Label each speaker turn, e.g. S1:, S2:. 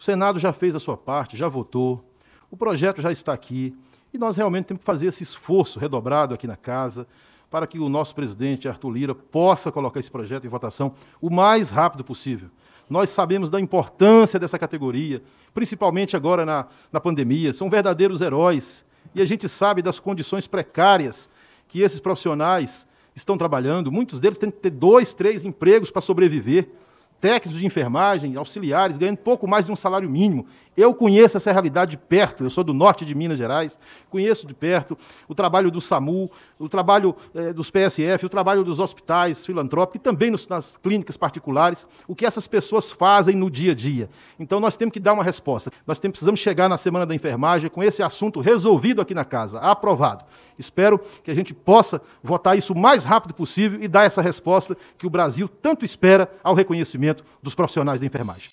S1: O Senado já fez a sua parte, já votou, o projeto já está aqui e nós realmente temos que fazer esse esforço redobrado aqui na casa para que o nosso presidente Arthur Lira possa colocar esse projeto em votação o mais rápido possível. Nós sabemos da importância dessa categoria, principalmente agora na, na pandemia, são verdadeiros heróis e a gente sabe das condições precárias que esses profissionais estão trabalhando. Muitos deles têm que ter dois, três empregos para sobreviver técnicos de enfermagem, auxiliares, ganhando pouco mais de um salário mínimo. Eu conheço essa realidade de perto, eu sou do norte de Minas Gerais, conheço de perto o trabalho do SAMU, o trabalho eh, dos PSF, o trabalho dos hospitais filantrópicos e também nos, nas clínicas particulares, o que essas pessoas fazem no dia a dia. Então nós temos que dar uma resposta. Nós temos, precisamos chegar na Semana da Enfermagem com esse assunto resolvido aqui na casa, aprovado. Espero que a gente possa votar isso o mais rápido possível e dar essa resposta que o Brasil tanto espera ao reconhecimento dos profissionais da enfermagem.